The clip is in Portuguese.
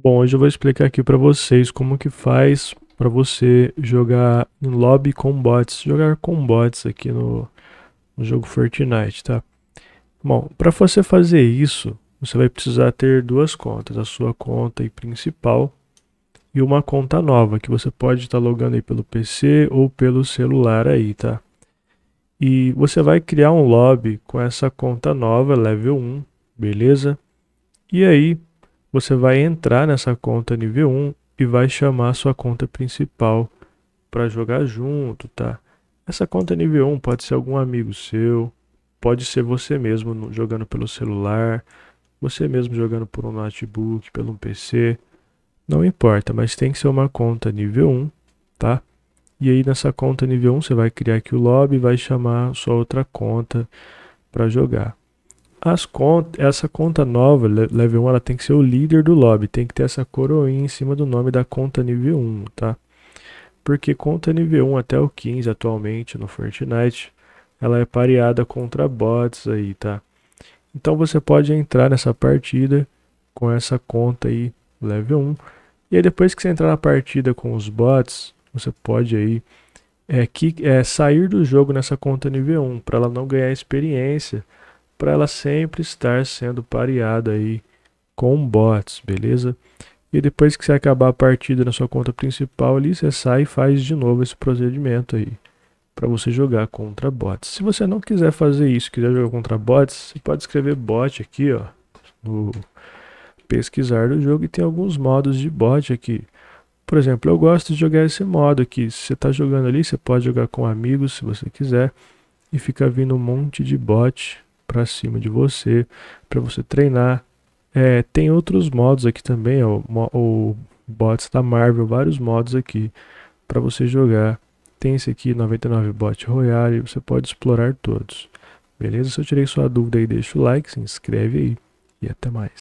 Bom, hoje eu vou explicar aqui para vocês como que faz para você jogar em lobby com bots, jogar com bots aqui no, no jogo Fortnite, tá? Bom, para você fazer isso, você vai precisar ter duas contas, a sua conta principal e uma conta nova, que você pode estar tá logando aí pelo PC ou pelo celular aí, tá? E você vai criar um lobby com essa conta nova, level 1, beleza? E aí, você vai entrar nessa conta nível 1 e vai chamar sua conta principal para jogar junto, tá? Essa conta nível 1 pode ser algum amigo seu, pode ser você mesmo jogando pelo celular, você mesmo jogando por um notebook, pelo PC, não importa, mas tem que ser uma conta nível 1, tá? E aí nessa conta nível 1 você vai criar aqui o lobby e vai chamar sua outra conta para jogar. As conta, essa conta nova, level 1, ela tem que ser o líder do lobby, tem que ter essa coroinha em cima do nome da conta nível 1, tá? Porque conta nível 1 até o 15 atualmente no Fortnite, ela é pareada contra bots aí, tá? Então você pode entrar nessa partida com essa conta aí, level 1, e aí depois que você entrar na partida com os bots, você pode aí é, que, é, sair do jogo nessa conta nível 1, para ela não ganhar experiência, para ela sempre estar sendo pareada aí com bots, beleza? E depois que você acabar a partida na sua conta principal ali, você sai e faz de novo esse procedimento aí para você jogar contra bots. Se você não quiser fazer isso, quiser jogar contra bots, você pode escrever bot aqui, ó, no pesquisar do jogo e tem alguns modos de bot aqui. Por exemplo, eu gosto de jogar esse modo aqui. Se você está jogando ali, você pode jogar com amigos se você quiser. E fica vindo um monte de bot para cima de você, para você treinar. É, tem outros modos aqui também, ó, o bots da Marvel, vários modos aqui para você jogar. Tem esse aqui, 99 Bot Royale, você pode explorar todos. Beleza? Se eu tirei sua dúvida aí, deixa o like, se inscreve aí e até mais.